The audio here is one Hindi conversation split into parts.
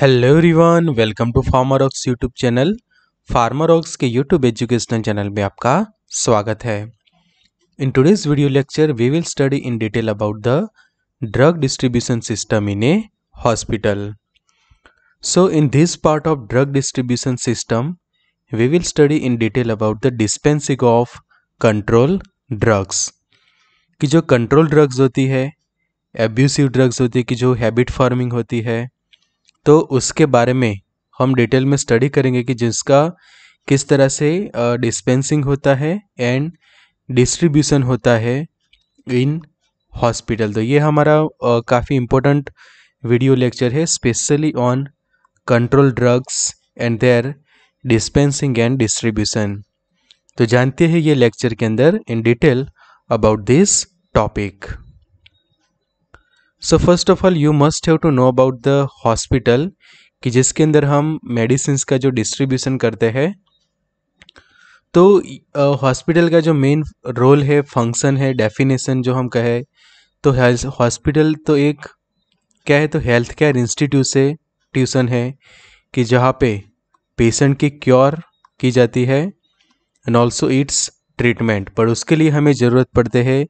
Hello everyone welcome to farmer ox YouTube channel farmer ox के यूट्यूब एजुकेशनल चैनल में आपका स्वागत है in today's video lecture we will study in detail about the drug distribution system in a hospital so in this part of drug distribution system we will study in detail about the dispensing of control drugs की जो कंट्रोल ड्रग्स होती है एब्यूसिव ड्रग्स होती है कि जो हैबिट फार्मिंग होती है तो उसके बारे में हम डिटेल में स्टडी करेंगे कि जिसका किस तरह से डिस्पेंसिंग होता है एंड डिस्ट्रीब्यूशन होता है इन हॉस्पिटल तो ये हमारा काफ़ी इम्पोर्टेंट वीडियो लेक्चर है specially on control drugs and their dispensing and distribution तो जानते हैं ये लेक्चर के अंदर in detail about this topic so first of all you must have to know about the hospital कि जिसके अंदर हम मेडिसिन का जो डिस्ट्रीब्यूशन करते हैं तो हॉस्पिटल का जो मेन रोल है फंक्शन है डेफिनेशन जो हम कहे तो हॉस्पिटल तो एक क्या है तो health care institution है कि जहाँ पे पेशेंट की क्योर की जाती है एंड ऑल्सो इट्स ट्रीटमेंट पर उसके लिए हमें ज़रूरत पड़ते हैं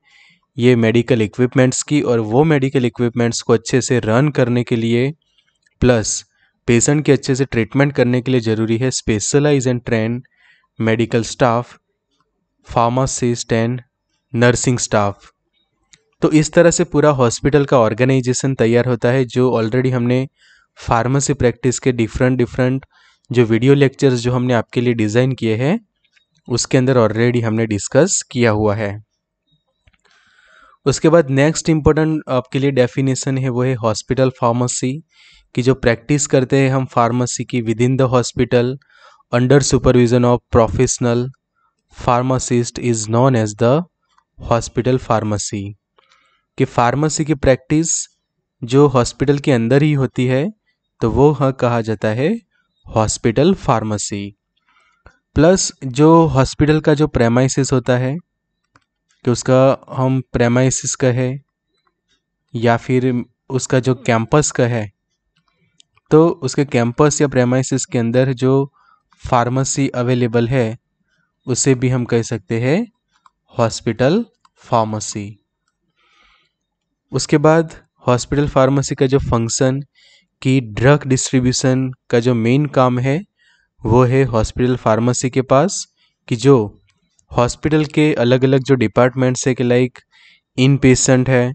ये मेडिकल इक्विपमेंट्स की और वो मेडिकल इक्विपमेंट्स को अच्छे से रन करने के लिए प्लस पेशेंट के अच्छे से ट्रीटमेंट करने के लिए ज़रूरी है specialise and train medical staff pharmacist and nursing staff तो इस तरह से पूरा हॉस्पिटल का ऑर्गेनाइजेशन तैयार होता है जो ऑलरेडी हमने फार्मेसी प्रैक्टिस के डिफरेंट डिफरेंट जो वीडियो लेक्चर्स जो हमने आपके लिए डिज़ाइन किए हैं उसके अंदर ऑलरेडी हमने डिस्कस किया हुआ है उसके बाद नेक्स्ट इम्पोर्टेंट आपके लिए डेफिनेशन है वो है हॉस्पिटल फार्मेसी कि जो प्रैक्टिस करते हैं हम फार्मेसी की within the hospital under supervision of professional pharmacist is known as the hospital pharmacy कि फार्मेसी की प्रैक्टिस जो हॉस्पिटल के अंदर ही होती है तो वो हाँ कहा जाता है हॉस्पिटल फार्मेसी प्लस जो हॉस्पिटल का जो प्रेमाइसिस होता है कि उसका हम प्रेमाइसिस का है या फिर उसका जो कैंपस का है तो उसके कैंपस या प्रेमाइसिस के अंदर जो फार्मेसी अवेलेबल है उसे भी हम कह सकते हैं हॉस्पिटल फार्मेसी उसके बाद हॉस्पिटल फार्मेसी का जो फंक्शन कि ड्रग डिस्ट्रीब्यूशन का जो मेन काम है वो है हॉस्पिटल फार्मेसी के पास कि जो हॉस्पिटल के अलग अलग जो डिपार्टमेंट्स है कि लाइक इन पेशेंट है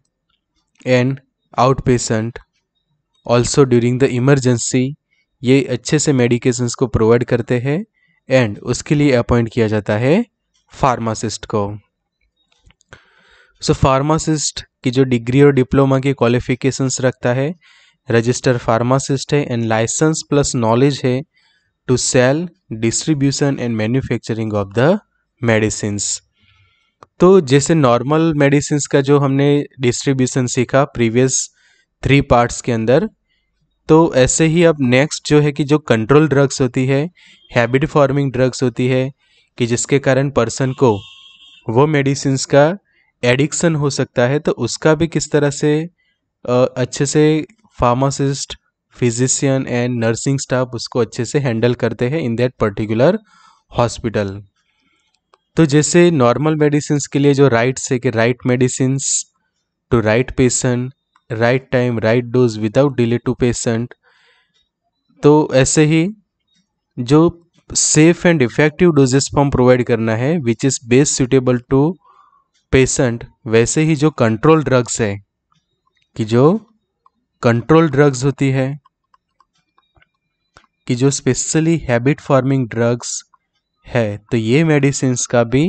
and outpatient also during the emergency ये अच्छे से मेडिकेशंस को प्रोवाइड करते हैं एंड उसके लिए अपॉइंट किया जाता है फार्मासिस्ट को सो so, फार्मासिस्ट की जो डिग्री और डिप्लोमा की क्वालिफिकेशंस रखता है रजिस्टर फार्मासिस्ट है एंड लाइसेंस प्लस नॉलेज है to sell distribution and manufacturing of the medicines तो जैसे नॉर्मल मेडिसिन्स का जो हमने डिस्ट्रीब्यूशन सीखा प्रीवियस थ्री पार्ट्स के अंदर तो ऐसे ही अब नेक्स्ट जो है कि जो कंट्रोल ड्रग्स होती है हैबिट फॉर्मिंग ड्रग्स होती है कि जिसके कारण पर्सन को वो मेडिसिन्स का एडिक्शन हो सकता है तो उसका भी किस तरह से अच्छे से pharmacist physician and nursing staff उसको अच्छे से हैंडल करते हैं इन दैट पर्टिकुलर हॉस्पिटल तो जैसे नॉर्मल मेडिसिन के लिए जो राइट्स है कि right medicine to right patient right time right dose without delay to patient तो ऐसे ही जो safe and effective doses form provide करना है which is best suitable to patient वैसे ही जो कंट्रोल ड्रग्स है कि जो कंट्रोल ड्रग्स होती है कि जो स्पेशली हैबिट फॉर्मिंग ड्रग्स है तो ये मेडिसिन का भी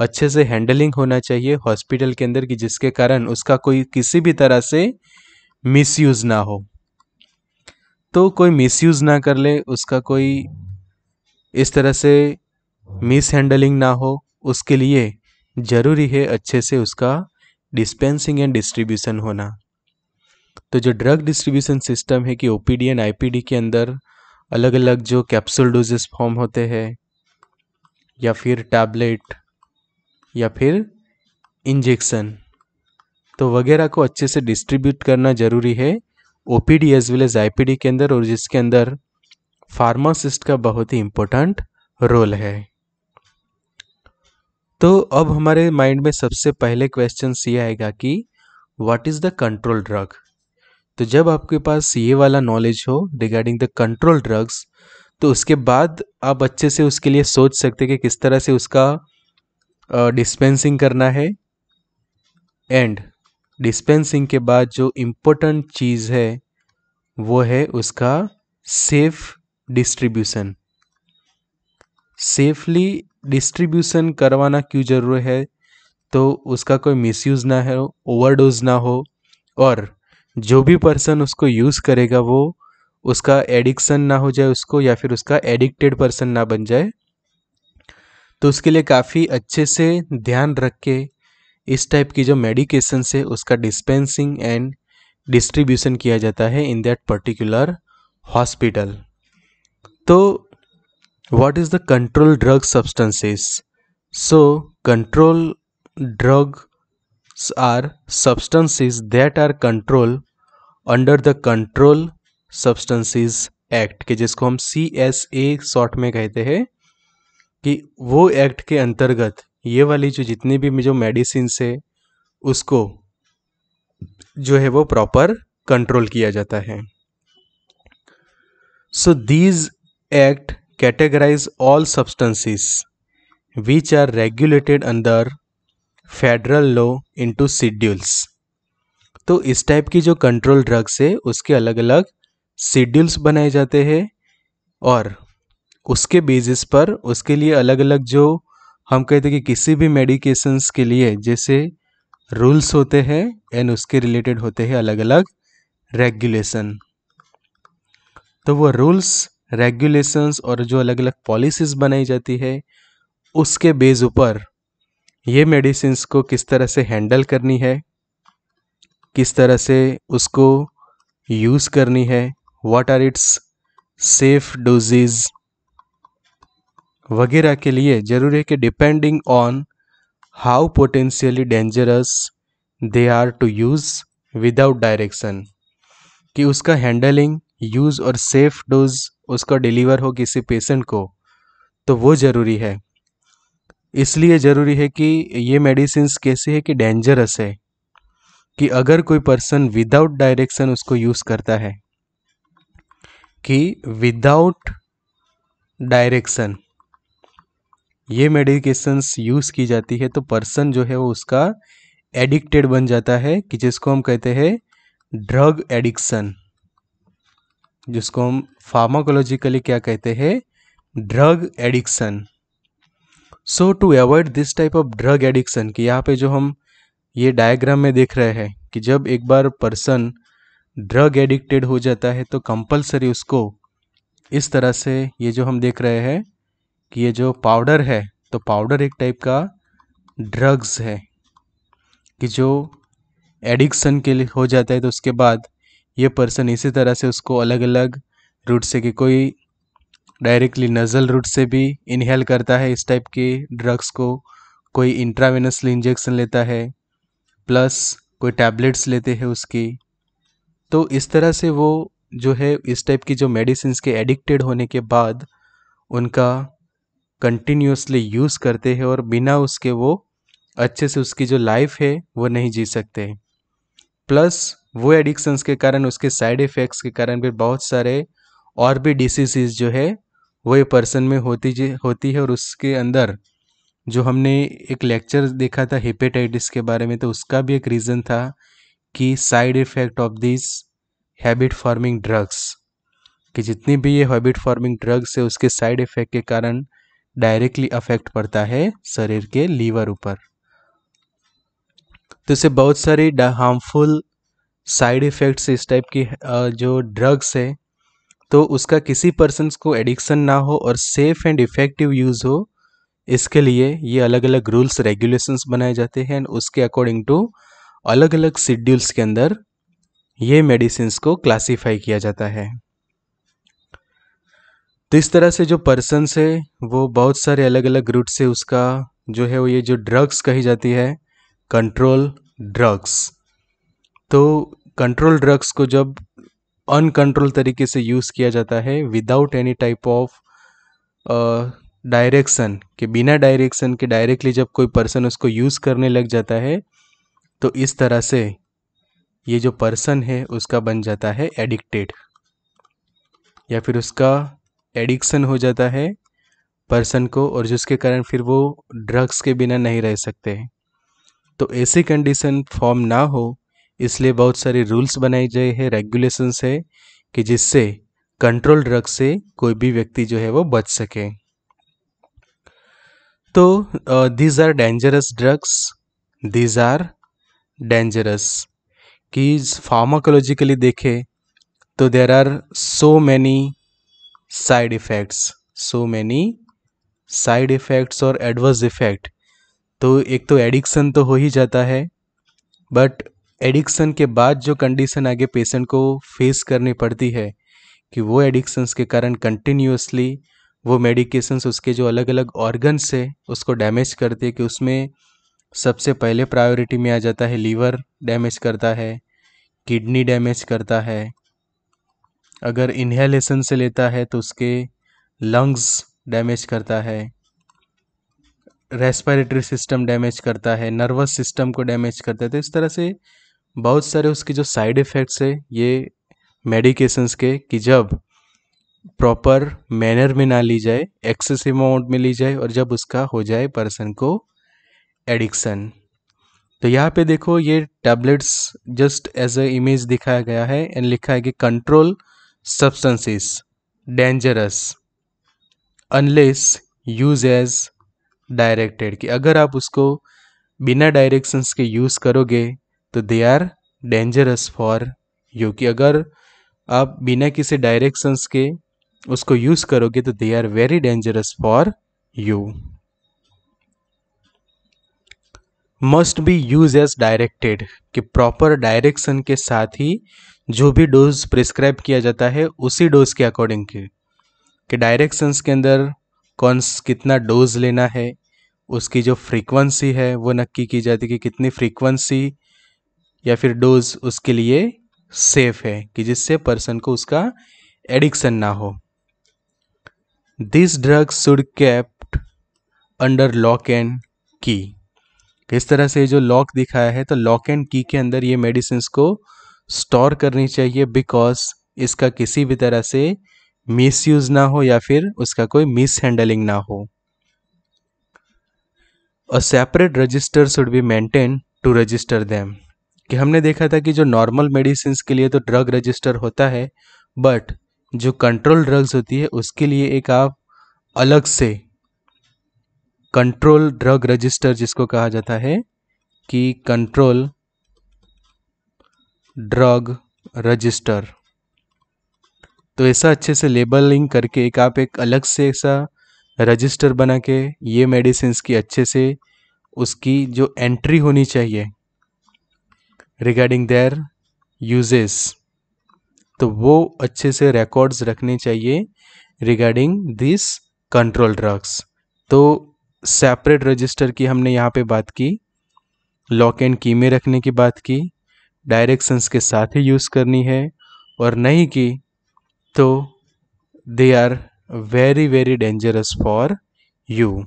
अच्छे से हैंडलिंग होना चाहिए हॉस्पिटल के अंदर कि जिसके कारण उसका कोई किसी भी तरह से मिसयूज़ ना हो तो कोई मिसयूज़ ना कर ले उसका कोई इस तरह से मिस हैंडलिंग ना हो उसके लिए ज़रूरी है अच्छे से उसका डिस्पेंसिंग एंड डिस्ट्रीब्यूशन होना तो जो ड्रग डिस्ट्रीब्यूशन सिस्टम है कि O P D and I P D के अंदर अलग अलग जो कैप्सूल डोजेस फॉर्म होते हैं या फिर टैबलेट या फिर इंजेक्शन तो वगैरह को अच्छे से डिस्ट्रीब्यूट करना ज़रूरी है O P D as well as I P D के अंदर और जिसके अंदर फार्मासिस्ट का बहुत ही इम्पोर्टेंट रोल है तो अब हमारे माइंड में सबसे पहले क्वेश्चन ये आएगा कि what is the control drug तो जब आपके पास ये वाला नॉलेज हो रिगार्डिंग द कंट्रोल ड्रग्स तो उसके बाद आप अच्छे से उसके लिए सोच सकते कि किस तरह से उसका डिस्पेंसिंग करना है एंड डिस्पेंसिंग के बाद जो इम्पोर्टेंट चीज़ है वो है उसका सेफ डिस्ट्रीब्यूशन सेफली डिस्ट्रीब्यूशन करवाना क्यों ज़रूरी है तो उसका कोई मिसयूज़ ना हो ओवरडोज ना हो और जो भी पर्सन उसको यूज़ करेगा वो उसका एडिक्शन ना हो जाए उसको या फिर उसका एडिक्टेड पर्सन ना बन जाए तो उसके लिए काफ़ी अच्छे से ध्यान रख के इस टाइप की जो मेडिकेशन है उसका डिस्पेंसिंग एंड डिस्ट्रीब्यूशन किया जाता है इन दैट पर्टिकुलर हॉस्पिटल तो what is the control drug substances so control drug are substances that are control under the control substances act के जिसको हम सी एस ए शॉर्ट में कहते हैं कि वो एक्ट के अंतर्गत ये वाली जो जितनी भी जो मेडिसिन है उसको जो है वो प्रॉपर कंट्रोल किया जाता है so these act categorise all substances which are regulated under federal law into two तो इस टाइप की जो कंट्रोल ड्रग्स है उसके अलग अलग शेड्यूल्स बनाए जाते हैं और उसके बेसिस पर उसके लिए अलग अलग जो हम कहते हैं कि किसी भी मेडिकेशंस के लिए जैसे रूल्स होते हैं एंड उसके रिलेटेड होते हैं अलग अलग रेगुलेशन तो वो रूल्स रेगुलेशंस और जो अलग अलग पॉलिसीज बनाई जाती है उसके बेस ऊपर ये मेडिसिन को किस तरह से हैंडल करनी है किस तरह से उसको यूज़ करनी है what are its safe doses वगैरह के लिए तो जरूरी है कि depending on how potentially dangerous they are to use without direction कि उसका हैंडलिंग यूज़ और सेफ डोज उसका डिलीवर हो किसी पेशेंट को तो वो ज़रूरी है इसलिए ज़रूरी है कि ये मेडिसिन कैसे है कि डेंजरस है कि अगर कोई पर्सन विदाउट डायरेक्शन उसको यूज़ करता है कि विदाउट डायरेक्शन ये मेडिकेशंस यूज़ की जाती है तो पर्सन जो है वो उसका एडिक्टेड बन जाता है कि जिसको हम कहते हैं ड्रग एडिक्शन जिसको हम फार्माकोलॉजिकली क्या कहते हैं drug addiction so to avoid this type of drug addiction कि यहाँ पे जो हम ये डायग्राम में देख रहे हैं कि जब एक बार पर्सन ड्रग एडिक्टेड हो जाता है तो कंपलसरी उसको इस तरह से ये जो हम देख रहे हैं कि ये जो पाउडर है तो पाउडर एक टाइप का ड्रग्स है कि जो एडिक्शन के लिए हो जाता है तो उसके बाद ये पर्सन इसी तरह से उसको अलग अलग रूट से कि कोई डायरेक्टली नज़ल रूट से भी इनहेल करता है इस टाइप के ड्रग्स को कोई इंट्रावेनसली इंजेक्शन लेता है प्लस कोई टैबलेट्स लेते हैं उसकी तो इस तरह से वो जो है इस टाइप की जो मेडिसिन के एडिक्टेड होने के बाद उनका कंटिन्यूसली यूज़ करते हैं और बिना उसके वो अच्छे से उसकी जो लाइफ है वो नहीं जी सकते प्लस वो एडिक्शंस के कारण उसके साइड इफ़ेक्ट्स के कारण भी बहुत सारे और भी डिसीज़ जो है वो ये पर्सन में होती जी होती है और उसके अंदर जो हमने एक लेक्चर देखा था हेपेटाइटिस के बारे में तो उसका भी एक रीज़न था कि side effect of this habit forming drugs कि जितनी भी ये हैबिट फॉर्मिंग ड्रग्स है उसके साइड इफ़ेक्ट के कारण डायरेक्टली अफेक्ट पड़ता है शरीर के लीवर ऊपर तो इसे बहुत सारी हार्मफुल साइड इफ़ेक्ट्स इस टाइप की जो ड्रग्स है तो उसका किसी पर्सन को एडिक्शन ना हो और सेफ़ एंड इफ़ेक्टिव यूज़ हो इसके लिए ये अलग अलग रूल्स रेगुलेशंस बनाए जाते हैं एंड उसके अकॉर्डिंग टू अलग अलग शेड्यूल्स के अंदर ये मेडिसिन को क्लासीफाई किया जाता है तो इस तरह से जो पर्सन है वो बहुत सारे अलग अलग रूट से उसका जो है वो ये जो ड्रग्स कही जाती है कंट्रोल ड्रग्स तो कंट्रोल ड्रग्स को जब अनकंट्रोल तरीके से यूज़ किया जाता है without any type of direction के बिना डायरेक्शन के डायरेक्टली जब कोई पर्सन उसको यूज़ करने लग जाता है तो इस तरह से ये जो पर्सन है उसका बन जाता है एडिक्टेड या फिर उसका एडिक्शन हो जाता है पर्सन को और जिसके कारण फिर वो ड्रग्स के बिना नहीं रह सकते तो ऐसी कंडीशन फॉर्म ना हो इसलिए बहुत सारे रूल्स बनाए गए हैं रेगुलेशंस है कि जिससे कंट्रोल ड्रग से कोई भी व्यक्ति जो है वो बच सके तो these are dangerous drugs these are dangerous कि फार्माकोलॉजिकली देखें तो there are so many side effects so many side effects और एडवर्स इफ़ेक्ट तो एक तो एडिक्शन तो हो ही जाता है बट एडिक्शन के बाद जो कंडीशन आगे पेशेंट को फेस करनी पड़ती है कि वो एडिक्शंस के कारण कंटिन्यूसली वो मेडिकेशंस उसके जो अलग अलग ऑर्गन्स है उसको डैमेज करते हैं कि उसमें सबसे पहले प्रायोरिटी में आ जाता है लीवर डैमेज करता है किडनी डैमेज करता है अगर इन्हेलेशन से लेता है तो उसके लंग्स डैमेज करता है रेस्पिरेटरी सिस्टम डैमेज करता है नर्वस सिस्टम को डैमेज करता है तो इस तरह से बहुत सारे उसके जो साइड इफ़ेक्ट्स है ये मेडिकेशंस के कि जब प्रॉपर मैनर में ना ली जाए एक्सेसिव अमाउंट में ली जाए और जब उसका हो जाए पर्सन को एडिक्सन तो यहाँ पे देखो ये tablets just as a image दिखाया गया है एंड लिखा है कि control substances dangerous unless use as directed कि अगर आप उसको बिना डायरेक्शंस के यूज़ करोगे तो they are dangerous for you कि अगर आप बिना किसी डायरेक्शंस के उसको यूज़ करोगे तो they are very dangerous for you must be use as directed कि प्रॉपर डायरेक्शन के साथ ही जो भी डोज प्रिस्क्राइब किया जाता है उसी डोज के अकॉर्डिंग के कि डायरेक्शंस के अंदर कौन कितना डोज लेना है उसकी जो फ्रीक्वेंसी है वो नक्की की जाती है कि कितनी फ्रीक्वेंसी या फिर डोज उसके लिए सेफ है कि जिससे पर्सन को उसका एडिक्शन ना हो this drugs should kept under lock and key इस तरह से जो लॉक दिखाया है तो लॉक एंड की के अंदर ये मेडिसिन को स्टोर करनी चाहिए बिकॉज इसका किसी भी तरह से मिसयूज ना हो या फिर उसका कोई मिस हैंडलिंग ना हो a separate register should be maintain to register them कि हमने देखा था कि जो नॉर्मल मेडिसिन के लिए तो ड्रग रजिस्टर होता है बट जो कंट्रोल ड्रग्स होती है उसके लिए एक आप अलग से कंट्रोल ड्रग रजिस्टर जिसको कहा जाता है कि कंट्रोल ड्रग रजिस्टर तो ऐसा अच्छे से लेबलिंग करके एक आप एक अलग से ऐसा रजिस्टर बना के ये मेडिसिन की अच्छे से उसकी जो एंट्री होनी चाहिए रिगार्डिंग देयर यूजेस तो वो अच्छे से रिकॉर्ड्स रखने चाहिए रिगार्डिंग दिस कंट्रोल ड्रग्स तो सेपरेट रजिस्टर की हमने यहाँ पे बात की लॉक एंड की में रखने की बात की डायरेक्शंस के साथ ही यूज़ करनी है और नहीं की तो they are very very dangerous for you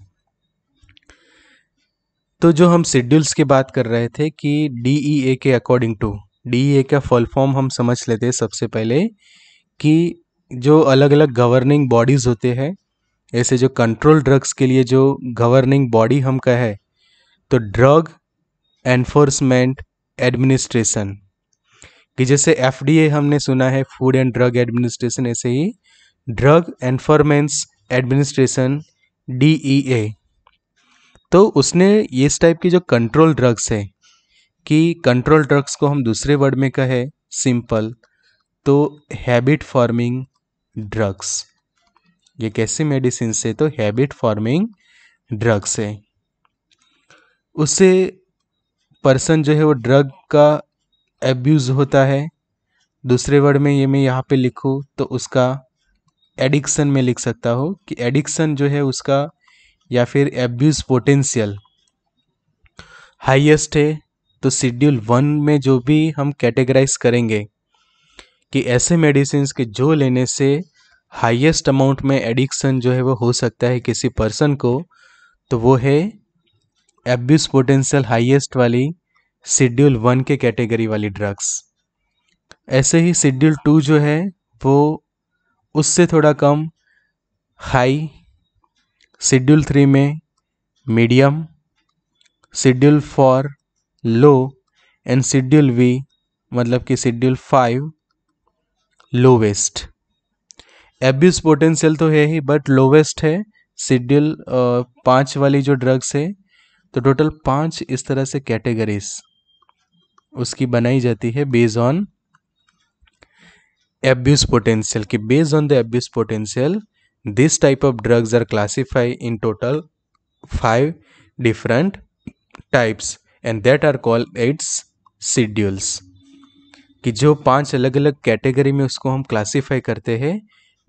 तो जो हम शेड्यूल्स की बात कर रहे थे कि डी ई ए के according to D E A का फुल फॉर्म हम समझ लेते हैं सबसे पहले कि जो अलग अलग गवर्निंग बॉडीज़ होते हैं ऐसे जो कंट्रोल ड्रग्स के लिए जो गवर्निंग बॉडी हम कहे तो ड्रग एनफोर्समेंट एडमिनिस्ट्रेशन कि जैसे एफ हमने सुना है फूड एंड ड्रग एडमिनिस्ट्रेशन ऐसे ही ड्रग एनफोर्मेंस एडमिनिस्ट्रेशन डी तो उसने ये इस टाइप के जो कंट्रोल ड्रग्स है कि कंट्रोल ड्रग्स को हम दूसरे वर्ड में कहे सिंपल तो हैबिट फॉर्मिंग ड्रग्स ये कैसी मेडिसिन से तो हैबिट फॉर्मिंग ड्रग से उससे पर्सन जो है वो ड्रग का एब्यूज़ होता है दूसरे वर्ड में ये मैं यहाँ पे लिखूँ तो उसका एडिक्शन में लिख सकता हूँ कि एडिक्शन जो है उसका या फिर एब्यूज़ पोटेंशियल हाईएस्ट है तो शेड्यूल वन में जो भी हम कैटेगराइज करेंगे कि ऐसे मेडिसिन के जो लेने से हाईएस्ट अमाउंट में एडिक्शन जो है वो हो सकता है किसी पर्सन को तो वो है एब्यूज पोटेंशियल हाईएस्ट वाली शेड्यूल वन के कैटेगरी वाली ड्रग्स ऐसे ही शेड्यूल टू जो है वो उससे थोड़ा कम हाई शेड्यूल थ्री में medium schedule four low and schedule V मतलब कि schedule five lowest abuse potential तो है ही बट लोवेस्ट है शेड्यूल पांच वाली जो ड्रग्स है तो टोटल पांच इस तरह से कैटेगरीज उसकी बनाई जाती है बेज ऑन एब्यूज पोटेंशियल की base on the abuse potential this type of drugs are classify in total five different types and that are called as schedules कि जो पांच अलग अलग कैटेगरी में उसको हम क्लासीफाई करते हैं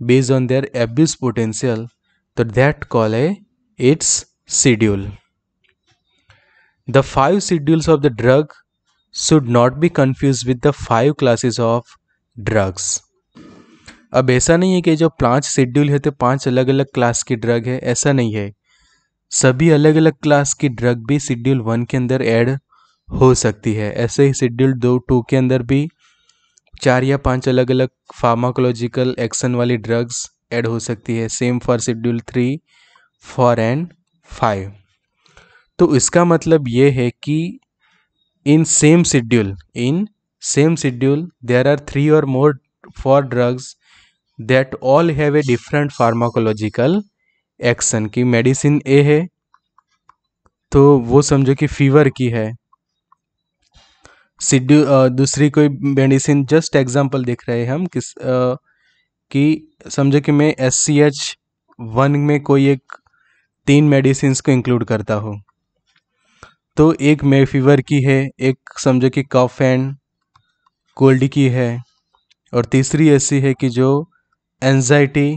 based on their abuse potential so that call a its schedule. The five schedules of the drug should not be confused with the five classes of drugs. अब ऐसा नहीं है कि जो पांच शेड्यूल है तो पांच अलग अलग क्लास की ड्रग है ऐसा नहीं है सभी अलग अलग क्लास की ड्रग भी शेड्यूल वन के अंदर ऐड हो सकती है ऐसे ही शेड्यूल दो टू के अंदर भी चार या पांच अलग अलग फार्माकोलॉजिकल एक्शन वाली ड्रग्स ऐड हो सकती है same for schedule three four and five तो इसका मतलब ये है कि in same schedule in same schedule there are three और more four drugs that all have a different pharmacological action की मेडिसिन ए है तो वो समझो कि फीवर की है सिड्यू दूसरी कोई मेडिसिन जस्ट एग्जांपल देख रहे हैं हम किस कि समझो कि मैं एस सी एच वन में कोई एक तीन मेडिसिन को इंक्लूड करता हूँ तो एक मे फीवर की है एक समझो कि कफ एंड कोल्ड की है और तीसरी ऐसी है कि जो एनजाइटी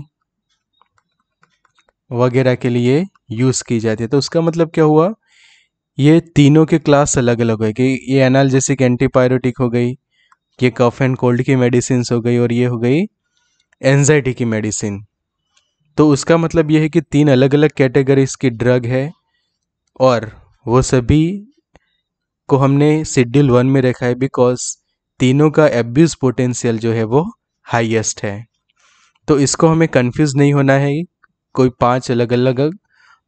वगैरह के लिए यूज़ की जाती है तो उसका मतलब क्या हुआ ये तीनों के क्लास अलग अलग है कि ये एनालजेसिक एंटीपायरोटिक हो गई ये कफ एंड कोल्ड की मेडिसिन हो गई और ये हो गई एनजाइटी की मेडिसिन तो उसका मतलब ये है कि तीन अलग अलग कैटेगरीज की ड्रग है और वो सभी को हमने शेड्यूल वन में रखा है बिकॉज तीनों का एब्यूज़ पोटेंशियल जो है वो हाईएस्ट है तो इसको हमें कंफ्यूज नहीं होना है कोई पांच अलग अलग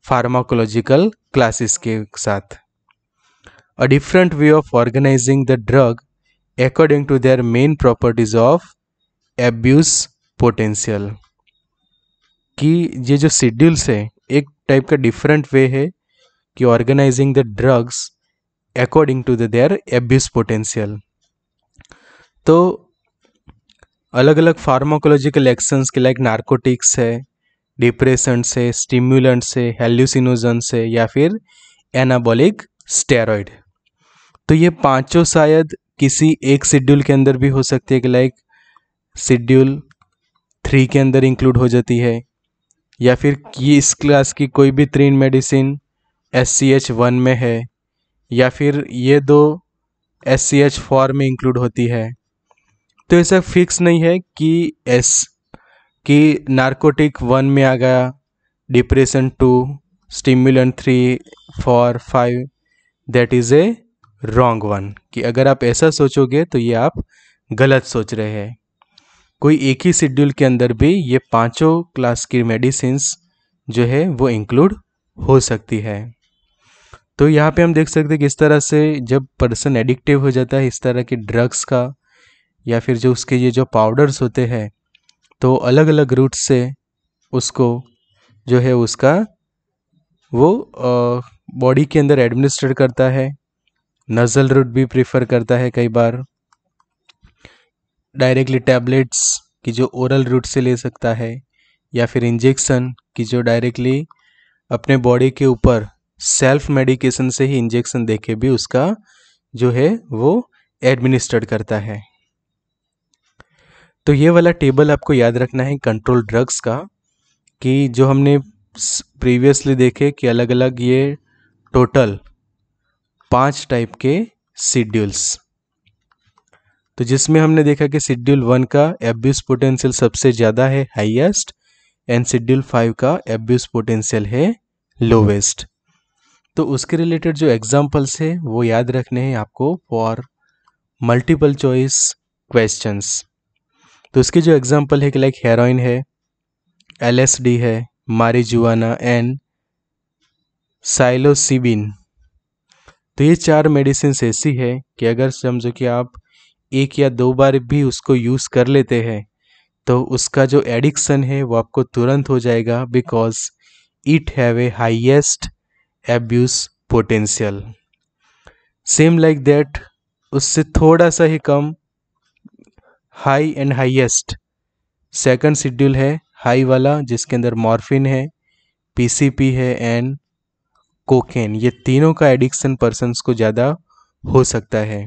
फार्माकोलॉजिकल क्लासेस के साथ a different way of organizing the drug according to their main properties of abuse potential कि ये जो शेड्यूल्स है एक टाइप का डिफरेंट वे है कि organising the drugs according to the their abuse potential तो अलग अलग फार्माकोलॉजिकल एक्शंस के लाइक नार्कोटिक्स है डिप्रेशन से स्टिम्यूलेंट से हेल्यूसिनोजन से या फिर एनाबॉलिक स्टेरॉइड तो ये पांचों शायद किसी एक शेड्यूल के अंदर भी हो सकती है कि लाइक शेड्यूल थ्री के अंदर इंक्लूड हो जाती है या फिर ये इस क्लास की कोई भी तीन medicine S C H one में है या फिर ये दो एस सी एच फोर में इंक्लूड होती है तो ऐसा फिक्स नहीं है कि एस कि नार्कोटिक वन में आ गया depression two stimulant three four five that is a wrong one कि अगर आप ऐसा सोचोगे तो ये आप गलत सोच रहे हैं कोई एक ही शेड्यूल के अंदर भी ये पांचों क्लास की मेडिसिन जो है वो इंक्लूड हो सकती है तो यहाँ पे हम देख सकते हैं कि इस तरह से जब पर्सन एडिक्टिव हो जाता है इस तरह के ड्रग्स का या फिर जो उसके ये जो पाउडर्स होते हैं तो अलग अलग रूट से उसको जो है उसका वो बॉडी के अंदर एडमिनिस्ट्रेट करता है नज़ल रूट भी प्रीफर करता है कई बार डायरेक्टली टैबलेट्स की जो ओरल रूट से ले सकता है या फिर इंजेक्शन की जो डायरेक्टली अपने बॉडी के ऊपर सेल्फ मेडिकेशन से ही इंजेक्शन दे के भी उसका जो है वो एडमिनिस्टर्ड करता है तो ये वाला टेबल आपको याद रखना है कंट्रोल ड्रग्स का कि जो हमने प्रीवियसली देखे कि अलग अलग ये टोटल पांच टाइप के शेड्यूल्स तो जिसमें हमने देखा कि शेड्यूल वन का एब्यूज पोटेंशियल सबसे ज़्यादा है हाईएस्ट एंड शेड्यूल फाइव का एब्यूज पोटेंशियल है लोवेस्ट तो उसके रिलेटेड जो एग्जाम्पल्स है वो याद रखने हैं आपको फॉर मल्टीपल चॉइस क्वेश्चंस तो उसके जो एग्जाम्पल है कि लाइक हेरोइन है एलएसडी है मारिजुआना एंड साइलोसिबिन तो ये चार मेडिसिन ऐसी है कि अगर समझो कि आप एक या दो बार भी उसको यूज़ कर लेते हैं तो उसका जो एडिक्शन है वो आपको तुरंत हो जाएगा because it have a highest abuse potential same like that उससे थोड़ा सा ही कम high and highest second schedule है हाई वाला जिसके अंदर मॉर्फिन है पीसीपी है एंड कोकेन ये तीनों का एडिक्शन पर्सनस को ज़्यादा हो सकता है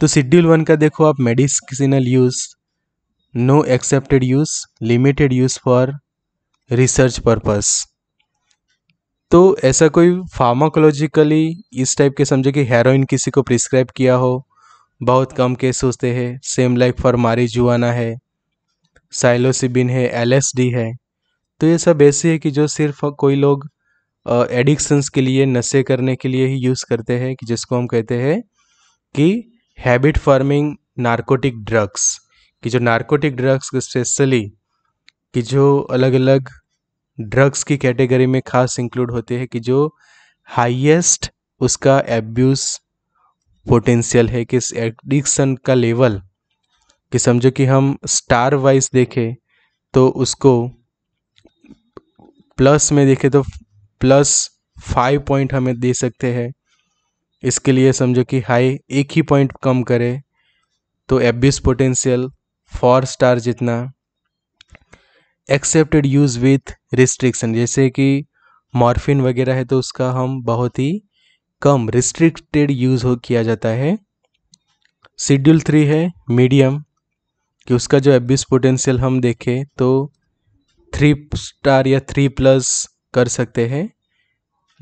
तो शेड्यूल वन का देखो आप medicinal use no accepted use limited use for research purpose तो ऐसा कोई फार्माकोलॉजिकली इस टाइप के समझो कि हेरोइन किसी को प्रिस्क्राइब किया हो बहुत कम केस होते हैं same like for marijuana है साइलोसिबिन है एलएसडी है तो ये सब ऐसे है कि जो सिर्फ कोई लोग एडिक्शंस के लिए नशे करने के लिए ही यूज़ करते हैं कि जिसको हम कहते हैं कि हैबिट फार्मिंग नारकोटिक ड्रग्स कि जो नारकोटिक ड्रग्स स्पेशली कि जो अलग अलग ड्रग्स की कैटेगरी में खास इंक्लूड होते हैं कि जो हाईएस्ट उसका एब्यूज़ पोटेंशियल है कि इस एडिक्शन का लेवल कि समझो कि हम स्टार वाइज देखें तो उसको प्लस में देखें तो प्लस फाइव पॉइंट हमें दे सकते हैं इसके लिए समझो कि हाई एक ही पॉइंट कम करे तो एबिस पोटेंशियल फोर स्टार जितना एक्सेप्टेड यूज़ विथ रिस्ट्रिक्शन जैसे कि मॉर्फिन वगैरह है तो उसका हम बहुत ही कम रिस्ट्रिक्टेड यूज़ हो किया जाता है शेड्यूल थ्री है मीडियम कि उसका जो एबिस पोटेंशियल हम देखें तो थ्री स्टार या थ्री प्लस कर सकते हैं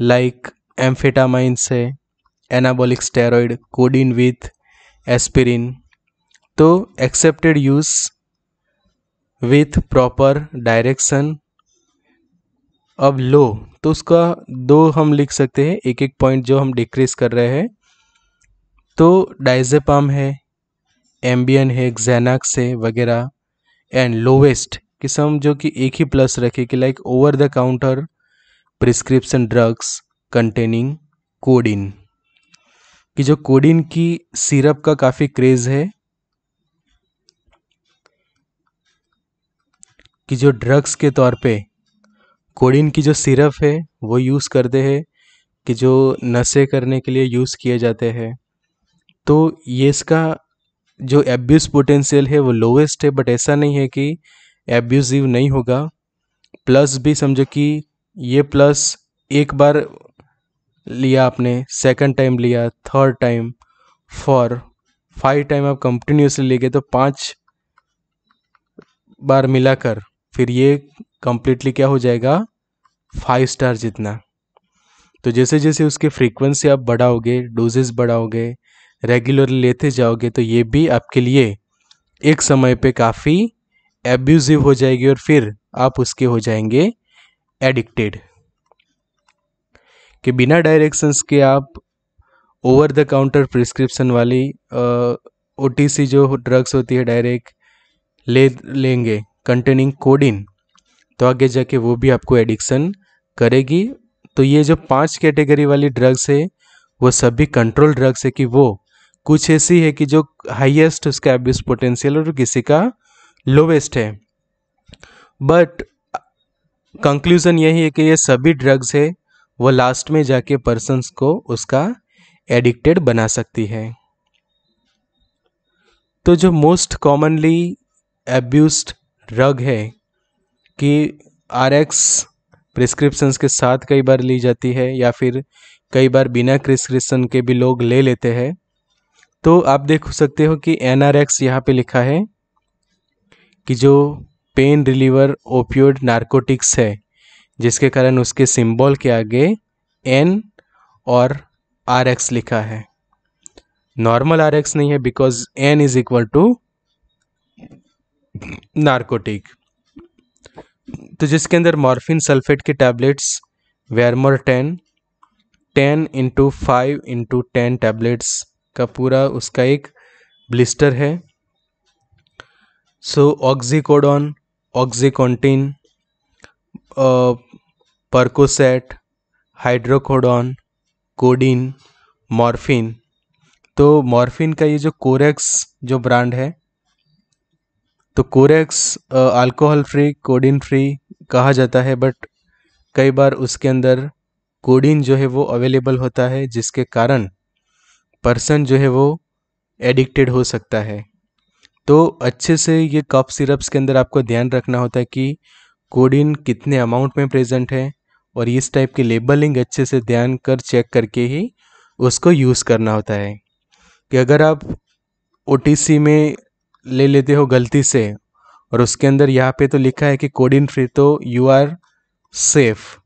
लाइक एम्फेटामाइन से anabolic steroid codeine with aspirin तो accepted use with proper direction अब लो तो उसका दो हम लिख सकते हैं एक एक पॉइंट जो हम डिक्रीज कर रहे हैं तो डाइजेपाम है एम्बियन है जेनाक्स है वगैरह एंड लोवेस्ट किस्म जो कि एक ही प्लस रखे कि like over the counter prescription drugs containing codeine कि जो कोडिन की सिरप का काफ़ी क्रेज़ है कि जो ड्रग्स के तौर पे कोडिन की जो सिरप है वो यूज़ करते हैं कि जो नशे करने के लिए यूज़ किए जाते हैं तो ये इसका जो एब्यूज़ पोटेंशियल है वो लोवेस्ट है बट ऐसा नहीं है कि एब्यूज़िव नहीं होगा प्लस भी समझो कि ये प्लस एक बार लिया आपने सेकंड टाइम लिया third time four five time आप कंटिन्यूसली ले गए तो पांच बार मिलाकर फिर ये कंप्लीटली क्या हो जाएगा फाइव स्टार जितना तो जैसे जैसे उसकी फ्रीक्वेंसी आप बढ़ाओगे डोजेस बढ़ाओगे रेगुलरली लेते जाओगे तो ये भी आपके लिए एक समय पे काफ़ी एब्यूजिव हो जाएगी और फिर आप उसके हो जाएंगे एडिक्टेड कि बिना डायरेक्शंस के आप ओवर द काउंटर प्रिस्क्रिप्शन वाली ओ जो ड्रग्स होती है डायरेक्ट ले लेंगे कंटेनिंग कोडिन तो आगे जाके वो भी आपको एडिक्शन करेगी तो ये जो पांच कैटेगरी वाली ड्रग्स है वो सभी कंट्रोल ड्रग्स है कि वो कुछ ऐसी है कि जो हाईएस्ट उसका एब्यूज पोटेंशियल और किसी का लोवेस्ट है बट कंक्लूज़न यही है कि ये सभी ड्रग्स है वो लास्ट में जाके पर्सनस को उसका एडिक्टेड बना सकती है तो जो मोस्ट कॉमनली एब्यूस्ड ड्रग है कि आर एक्स प्रिस्क्रिप्शंस के साथ कई बार ली जाती है या फिर कई बार बिना प्रिस्क्रिप्शन के भी लोग ले लेते हैं तो आप देख सकते हो कि एन आर एक्स यहाँ पर लिखा है कि जो पेन रिलीवर ओपियोड नार्कोटिक्स है जिसके कारण उसके सिंबल के आगे एन और आर एक्स लिखा है नॉर्मल आर एक्स नहीं है because N is equal to narcotic तो जिसके अंदर मॉर्फिन सल्फेट के टैबलेट्स वेरमोर ten ten into five into ten tablets का पूरा उसका एक ब्लिस्टर है so oxycodone OxyContin Percocet hydrocodone codeine morphine तो मॉर्फिन का ये जो कोरेक्स जो ब्रांड है तो Corex alcohol free codeine free कहा जाता है बट कई बार उसके अंदर कोडीन जो है वो अवेलेबल होता है जिसके कारण पर्सन जो है वो एडिक्टेड हो सकता है तो अच्छे से ये कफ सिरप्स के अंदर आपको ध्यान रखना होता है कि कोडिन कितने अमाउंट में प्रेजेंट है और इस टाइप की लेबलिंग अच्छे से ध्यान कर चेक करके ही उसको यूज़ करना होता है कि अगर आप ओ में ले लेते हो गलती से और उसके अंदर यहाँ पे तो लिखा है कि कोडिन फ्री तो you are safe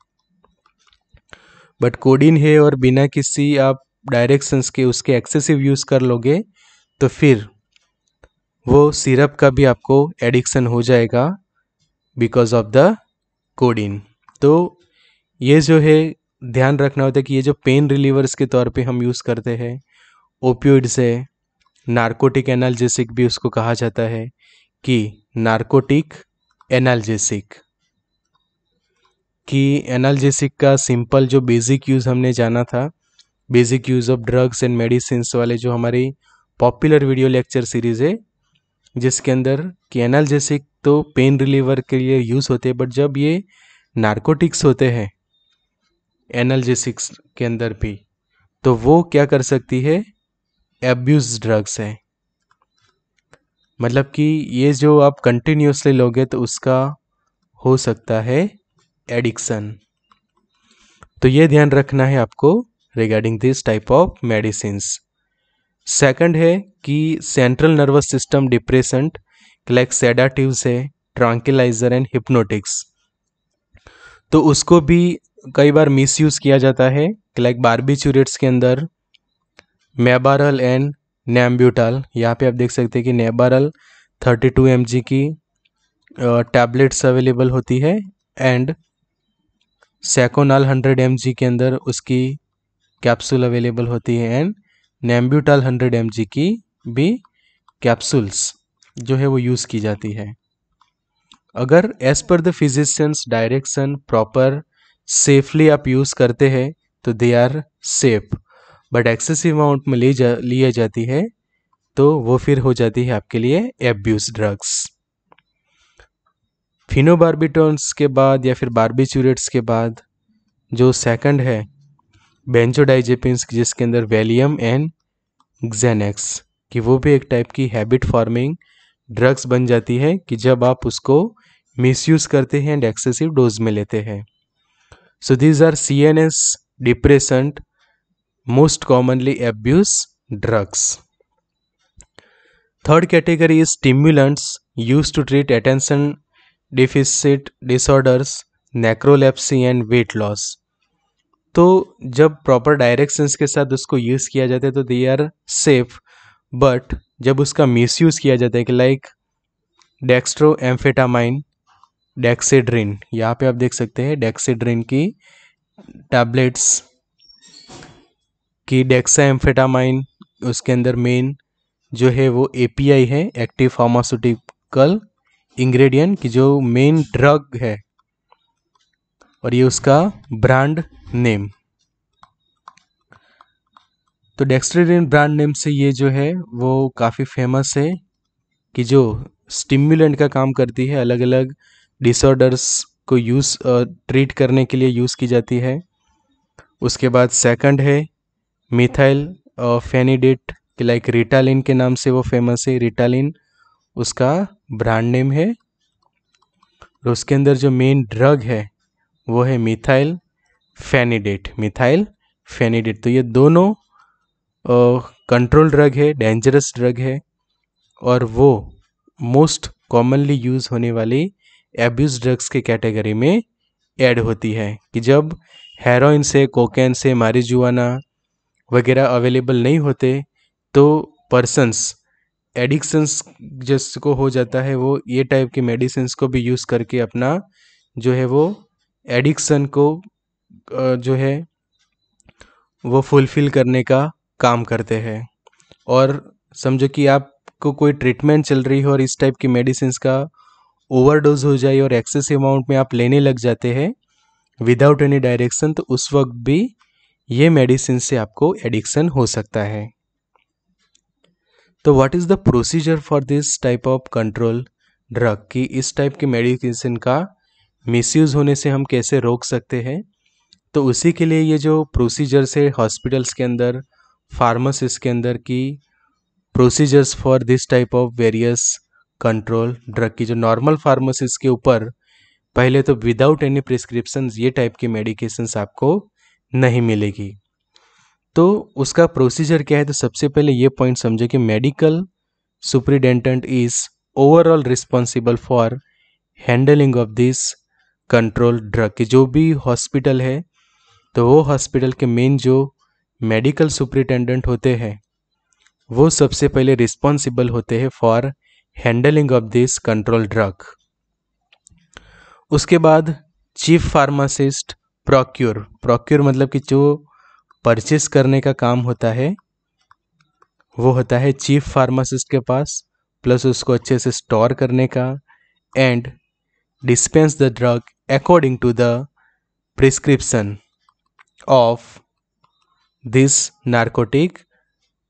but codeine है और बिना किसी आप डायरेक्शंस के उसके एक्सेसिव यूज़ कर लोगे तो फिर वो सिरप का भी आपको एडिक्शन हो जाएगा बिकॉज ऑफ द कोडिन तो ये जो है ध्यान रखना होता है कि ये जो पेन रिलीवर्स के तौर पे हम यूज़ करते हैं ओपियोइड्स है नार्कोटिक एनाल्जेसिक भी उसको कहा जाता है कि नार्कोटिक एनाल्जेसिक कि एनाल्जेसिक का सिंपल जो बेसिक यूज़ हमने जाना था basic use of drugs and medicine वाले जो हमारी पॉपुलर वीडियो लेक्चर सीरीज़ है जिसके अंदर कि एनाल्जेसिक तो पेन रिलीवर के लिए यूज़ होते हैं बट जब ये नार्कोटिक्स होते हैं एनाल्जेसिक्स के अंदर भी तो वो क्या कर सकती है एब्यूज ड्रग्स है मतलब कि ये जो आप कंटिन्यूसली लोगे तो उसका हो सकता है एडिक्शन तो ये ध्यान रखना है आपको regarding this type of medicine second है कि central nervous system depressant like sedatives है ट्रांकिलाइजर एंड हिप्नोटिक्स तो उसको भी कई बार मिसयूज किया जाता है लाइक बारबीचूरेट्स के अंदर मेबारल एंड नैम्ब्यूटाल यहाँ पे आप देख सकते हैं कि नेबारल 32 एम की टैबलेट्स अवेलेबल होती है एंड सेकोनाल 100 एम के अंदर उसकी कैप्सूल अवेलेबल होती है एंड नैम्ब्यूटल हंड्रेड एम की भी कैप्सूल्स जो है वो यूज़ की जाती है अगर as per the physicians direction proper safely आप यूज़ करते हैं तो they are safe but excessive amount में ली जा लिए जाती है तो वो फिर हो जाती है आपके लिए एब्यूज ड्रग्स फिनोबार्बिटोन्स के बाद या फिर बार्बिचूरेट्स के बाद जो सेकंड है बेंजोडाइजेपिन्स जिसके अंदर वैलियम एंड ग्जेनेक्स कि वो भी एक टाइप की हैबिट फॉर्मिंग ड्रग्स बन जाती है कि जब आप उसको मिसयूज करते हैं एंड एक्सेसिव डोज में लेते हैं so these are C N S depressant most commonly abuse drugs third category is stimulants use to treat attention deficit disorders narcolepsy and weight loss तो जब प्रॉपर डायरेक्शन के साथ उसको यूज़ किया जाता है तो दे आर सेफ बट जब उसका मिसयूज़ किया जाता है कि लाइक डेक्स्ट्रो एम्फेटामाइन डेक्सीड्रिन यहाँ पे आप देख सकते हैं डेक्सीड्रिन की टैबलेट्स की डेक्सा एम्फेटामाइन उसके अंदर मेन जो है वो एपीआई है एक्टिव फार्मास्यूटिकल इंग्रेडिएंट की जो मेन ड्रग है और ये उसका ब्रांड नेम तो डेक्सट्रेडिन ब्रांड नेम से ये जो है वो काफ़ी फेमस है कि जो स्टिम्युलेंट का काम करती है अलग अलग डिसऑर्डर्स को यूज़ ट्रीट करने के लिए यूज़ की जाती है उसके बाद सेकंड है मिथाइल फेनिडेट कि लाइक रिटालिन के नाम से वो फेमस है रिटालिन उसका ब्रांड नेम है और उसके अंदर जो मेन ड्रग है वो है मिथाइल फेनिडेट मिथाइल फेनिडेट तो ये दोनों कंट्रोल ड्रग है डेंजरस ड्रग है और वो मोस्ट कॉमनली यूज़ होने वाली एब्यूज ड्रग्स के कैटेगरी में ऐड होती है कि जब हेरोइन से कोकेन से मारिजुआना वगैरह अवेलेबल नहीं होते तो पर्सनस एडिक्शंस जिसको हो जाता है वो ये टाइप के मेडिसिन को भी यूज़ करके अपना जो है वो एडिक्शन को जो है वो फुलफ़िल करने का काम करते हैं और समझो कि आपको कोई ट्रीटमेंट चल रही हो और इस टाइप की मेडिसिन का ओवरडोज हो जाए और एक्सेस अमाउंट में आप लेने लग जाते हैं विदाउट एनी डायरेक्शन तो उस वक्त भी ये मेडिसिन से आपको एडिक्शन हो सकता है तो what is the procedure for this type of control drug कि इस टाइप की मेडिसिन का मिसयूज़ होने से हम कैसे रोक सकते हैं तो उसी के लिए ये जो प्रोसीजर्स है हॉस्पिटल्स के अंदर फार्मासिस के अंदर की procedures for this type of various control drug की जो नॉर्मल फार्मासिस के ऊपर पहले तो विदाउट एनी प्रिस्क्रिप्शन ये टाइप की मेडिकेशंस आपको नहीं मिलेगी तो उसका प्रोसीजर क्या है तो सबसे पहले ये पॉइंट समझे कि medical superintendent is overall responsible for handling of this control drug की जो भी हॉस्पिटल है तो वो हॉस्पिटल के मेन जो मेडिकल सुपरिटेंडेंट होते हैं वो सबसे पहले रिस्पॉन्सिबल होते हैं for handling of this control drug उसके बाद चीफ फार्मासिस्ट प्रोक्योर प्रोक्योर मतलब कि जो परचेस करने का काम होता है वो होता है चीफ फार्मासिस्ट के पास प्लस उसको अच्छे से स्टोर करने का and dispense the drug according to the prescription of this narcotic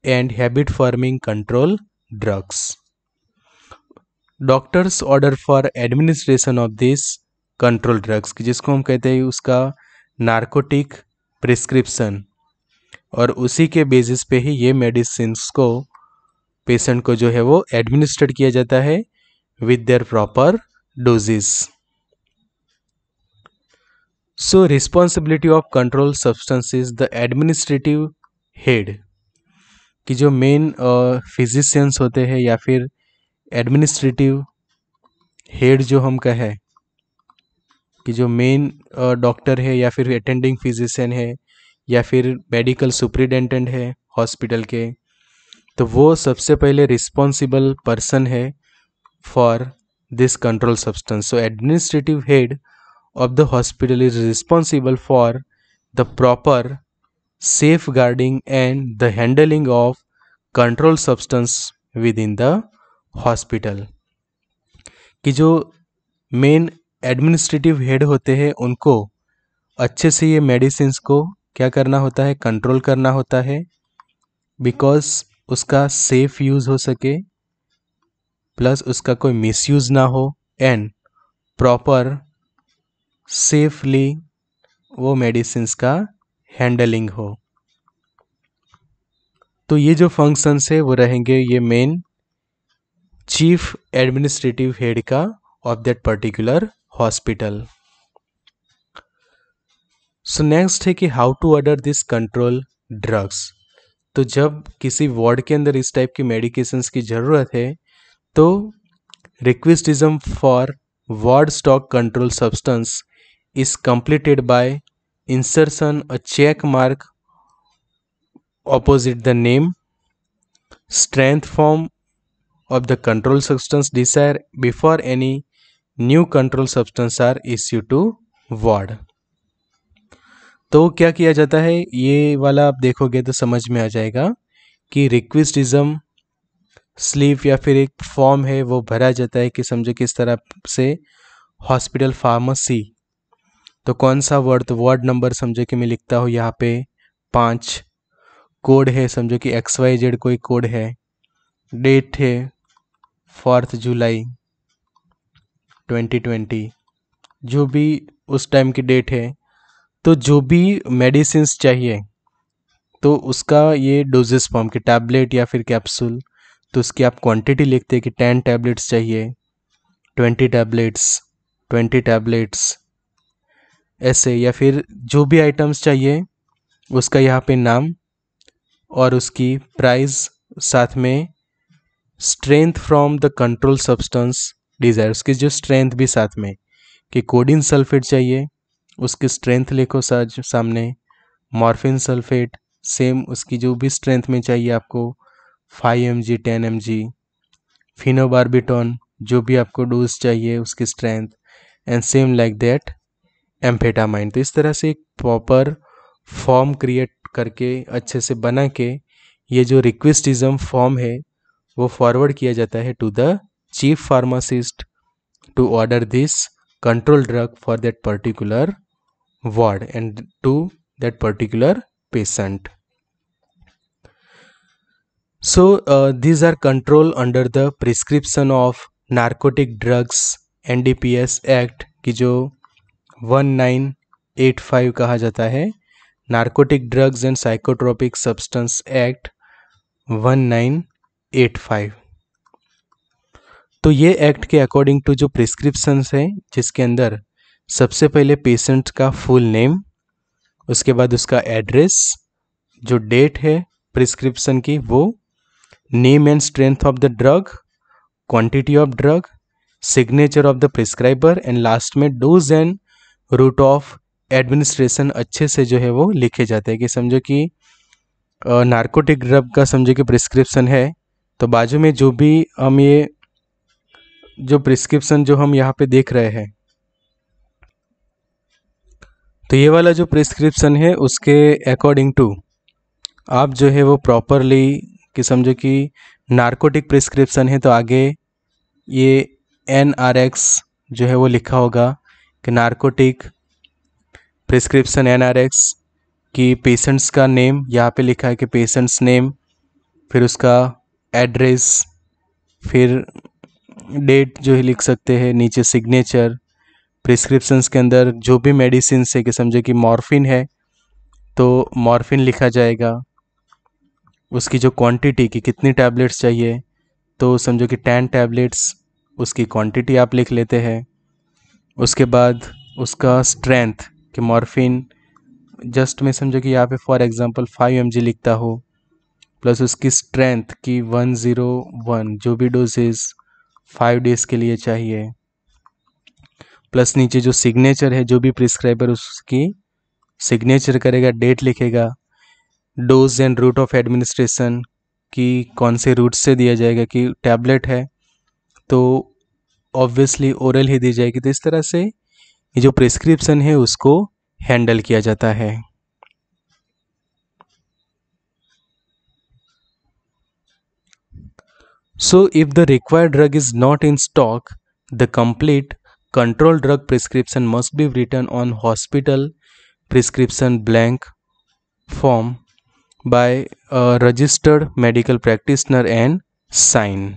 and habit forming control drugs. Doctors order for administration of this control drugs जिसको हम कहते हैं उसका नार्कोटिक प्रिस्क्रिप्शन और उसी के बेसिस पे ही ये मेडिसिन को पेशेंट को जो है वो एडमिनिस्ट्रेट किया जाता है with their proper doses so responsibility of control substance is the administrative head कि जो मेन फिजिशियंस uh, होते हैं या फिर एडमिनिस्ट्रेटिव हेड जो हम कहें कि जो मेन डॉक्टर uh, है या फिर अटेंडिंग फिजिशियन है या फिर मेडिकल सुप्रिटेंडेंट है हॉस्पिटल के तो वो सबसे पहले रिस्पॉन्सिबल पर्सन है for this control substance so administrative head of the hospital is responsible for the proper safeguarding and the handling of control substance within the hospital ki jo main administrative head hote हैं unko acche se ye medicines ko kya karna hota hai control karna hota hai because उसका सेफ यूज़ हो सके प्लस उसका कोई मिसयूज़ ना हो एंड प्रॉपर सेफली वो मेडिसिन का हैंडलिंग हो तो ये जो फंक्शंस है वो रहेंगे ये मेन चीफ एडमिनिस्ट्रेटिव हेड का of that particular hospital so next है कि how to order this control drugs तो जब किसी वार्ड के अंदर इस टाइप की मेडिकेशंस की ज़रूरत है तो requisition for ward stock control substance is completed by insertion a check mark opposite the name strength form of the control substance desired before any new control substance are issued to ward तो क्या किया जाता है ये वाला आप देखोगे तो समझ में आ जाएगा कि रिक्विस्टिज्म स्लीव या फिर एक फॉर्म है वो भरा जाता है कि समझो किस तरह से हॉस्पिटल फार्मेसी तो कौन सा वर्ड वर्ड नंबर समझो कि मैं लिखता हूँ यहाँ पे पाँच कोड है समझो कि एक्स वाई जेड कोई कोड है डेट है फोर्थ जुलाई 2020 जो भी उस टाइम की डेट है तो जो भी मेडिसिन चाहिए तो उसका ये डोजेस फॉर्म के टैबलेट या फिर कैप्सूल तो उसकी आप क्वांटिटी लिखते हैं कि टेन टैबलेट्स चाहिए ट्वेंटी टैबलेट्स ट्वेंटी टैबलेट्स ऐसे या फिर जो भी आइटम्स चाहिए उसका यहाँ पे नाम और उसकी प्राइस साथ में strength from the control substance desire उसकी जो स्ट्रेंथ भी साथ में कि कोडिन सल्फेट चाहिए उसकी स्ट्रेंथ लिखो साज सामने मॉर्फिन सल्फेट सेम उसकी जो भी स्ट्रेंथ में चाहिए आपको five M G ten M G phenobarbitone जो भी आपको डोज चाहिए उसकी strength and same like that amphetamine तो इस तरह से एक प्रॉपर फॉर्म क्रिएट करके अच्छे से बना के ये जो रिक्वेस्टिज्म फॉर्म है वो फॉरवर्ड किया जाता है to the chief pharmacist to order this control drug for that particular ward and to that particular patient are control under the control of narcotic drugs N D P S act की जो 1985 कहा जाता है narcotic drugs and psychotropic substance act 1985 तो ये एक्ट के अकॉर्डिंग टू जो प्रिस्क्रिप्शंस हैं जिसके अंदर सबसे पहले पेशेंट का फुल नेम उसके बाद उसका एड्रेस जो डेट है प्रिस्क्रिप्शन की वो name and strength of the drug quantity of drug signature of the prescriber and last में dose and route of administration अच्छे से जो है वो लिखे जाते हैं कि समझो कि नार्कोटिक ड्रग का समझो कि प्रिस्क्रिप्शन है तो बाजू में जो भी हम ये जो प्रिस्क्रिप्शन जो हम यहाँ पे देख रहे हैं तो ये वाला जो प्रिस्क्रिप्शन है उसके अकॉर्डिंग टू आप जो है वो प्रॉपरली कि समझो कि नार्कोटिक प्रिस्क्रिप्शन है तो आगे ये एन आर एक्स जो है वो लिखा होगा कि नार्कोटिक प्रिस्क्रिप्शन एनआरएक्स कि पेशेंट्स का नेम यहाँ पे लिखा है कि पेशेंट्स नेम फिर उसका एड्रेस फिर डेट जो है लिख सकते हैं नीचे सिग्नेचर प्रिस्क्रिप्शंस के अंदर जो भी मेडिसिन है कि समझे कि मॉर्फिन है तो मॉर्फिन लिखा जाएगा उसकी जो क्वांटिटी की कितनी टैबलेट्स चाहिए तो समझो कि टेन टैबलेट्स उसकी क्वांटिटी आप लिख लेते हैं उसके बाद उसका स्ट्रेंथ कि मॉर्फिन जस्ट में समझो कि यहाँ पे फॉर एग्जांपल 5 एम लिखता हो प्लस उसकी स्ट्रेंथ की 101 जो भी डोजेज फाइव डेज के लिए चाहिए प्लस नीचे जो सिग्नेचर है जो भी प्रिस्क्राइबर उसकी सिग्नेचर करेगा डेट लिखेगा dose and route of administration कि कौन से रूट से दिया जाएगा कि टैबलेट है तो ऑब्वियसली ओरल ही दी जाएगी तो इस तरह से ये जो प्रिस्क्रिप्शन है उसको हैंडल किया जाता है so if the required drug is not in stock the complete control drug prescription must be return on hospital prescription blank form by registered medical practitioner and sign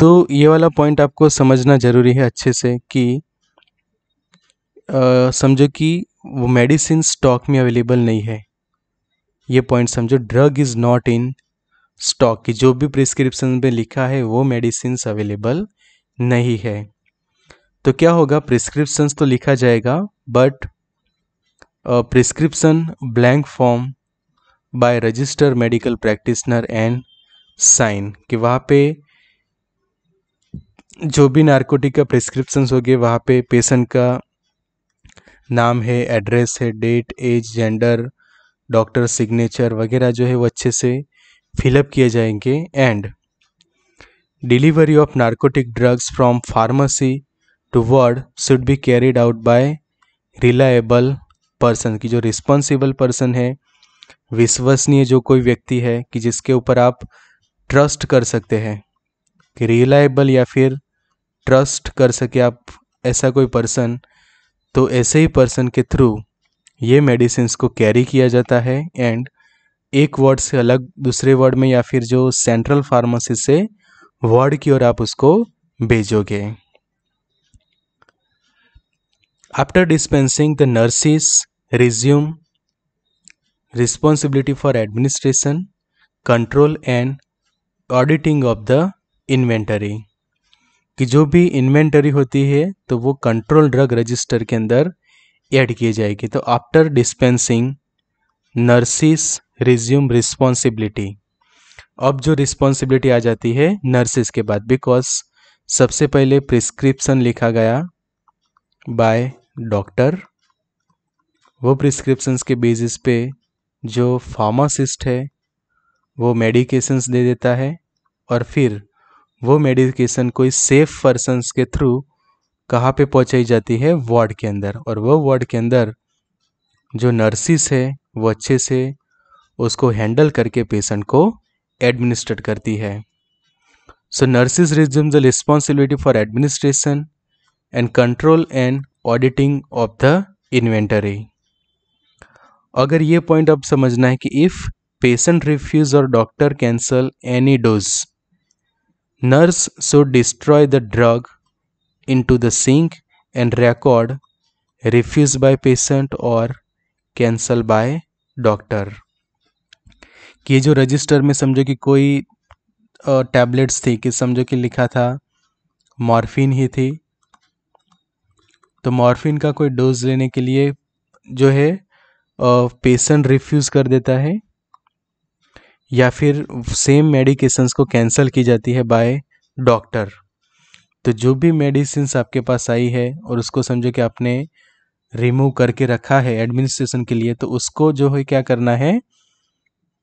तो ये वाला पॉइंट आपको समझना ज़रूरी है अच्छे से कि समझो कि वो मेडिसिन स्टॉक में अवेलेबल नहीं है ये पॉइंट समझो drug is not in stock की जो भी प्रिस्क्रिप्शन में लिखा है वो मेडिसिन अवेलेबल नहीं है तो क्या होगा प्रिस्क्रिप्शन तो लिखा जाएगा but prescription blank form by register medical practitioner and sign कि वहाँ पे जो भी नार्कोटिक का प्रिस्क्रिप्शन हो गए वहाँ पे पेशेंट का नाम है एड्रेस है date age gender doctor signature वगैरह जो है वो अच्छे से फिलअप किए जाएंगे and delivery of narcotic drugs from pharmacy to ward should be carried out by reliable person की जो रिस्पॉन्सिबल पर्सन है विश्वसनीय जो कोई व्यक्ति है कि जिसके ऊपर आप ट्रस्ट कर सकते हैं कि रिलायबल या फिर ट्रस्ट कर सके आप ऐसा कोई पर्सन तो ऐसे ही पर्सन के थ्रू ये मेडिसिन को कैरी किया जाता है एंड एक वर्ड से अलग दूसरे वर्ड में या फिर जो सेंट्रल फार्मेसी से वर्ड की ओर आप उसको भेजोगे after dispensing the nurses resume responsibility for administration control and auditing of the inventory कि जो भी इन्वेंटरी होती है तो वो कंट्रोल ड्रग रजिस्टर के अंदर ऐड की जाएगी तो after dispensing nurses resume responsibility अब जो रिस्पॉन्सिबिलिटी आ जाती है नर्सिस के बाद बिकॉज सबसे पहले प्रिस्क्रिप्शन लिखा गया बाय डॉक्टर वो प्रिस्क्रिप्शंस के बेसिस पे जो फार्मासिस्ट है वो मेडिकेशंस दे देता है और फिर वो मेडिकेशन कोई सेफ पर्सन के थ्रू कहाँ पे पहुँचाई जाती है वार्ड के अंदर और वो वार्ड के अंदर जो नर्सिस है वो अच्छे से उसको हैंडल करके पेशेंट को एडमिनिस्ट्रेट करती है so nurses resume the responsibility for administration and control and auditing of the inventory अगर ये पॉइंट अब समझना है कि इफ़ पेशेंट रिफ्यूज और doctor cancel any dose Nurse should destroy the drug into the sink and record refuse by patient और cancel by doctor कि ये जो रजिस्टर में समझो कि कोई टैबलेट्स थी कि समझो कि लिखा था मॉर्फिन ही थी तो मॉर्फिन का कोई डोज लेने के लिए जो है पेशेंट रिफ्यूज़ कर देता है या फिर सेम मेडिकेशंस को कैंसिल की जाती है बाय डॉक्टर तो जो भी मेडिसिन आपके पास आई है और उसको समझो कि आपने रिमूव करके रखा है एडमिनिस्ट्रेशन के लिए तो उसको जो है क्या करना है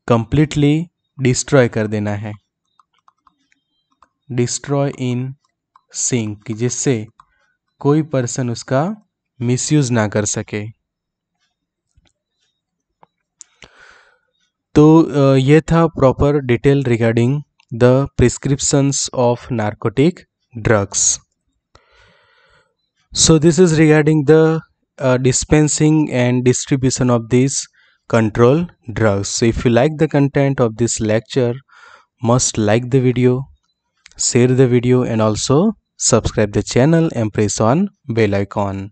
कंप्लीटली डिस्ट्रॉय कर देना है डिस्ट्रॉय इन सिंक जिससे कोई पर्सन उसका मिसयूज़ ना कर सके तो ये था proper detail regarding the prescriptions of narcotic drugs. So this is regarding the uh, dispensing and distribution of these control drugs. So if you like the content of this lecture, must like the video, share the video and also subscribe the channel and press on bell icon.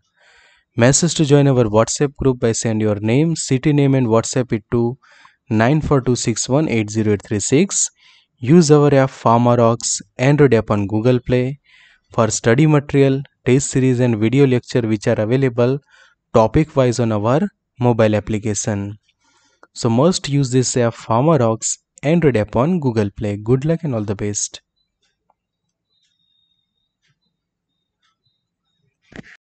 Message to join our WhatsApp group by send your name, city name and WhatsApp it to 942618036. Use our app PharmaRox Android app on Google Play for study material, test series and video lecture which are available topic wise on our mobile application. So must use this app PharmaRox Android app on Google Play. Good luck and all the best.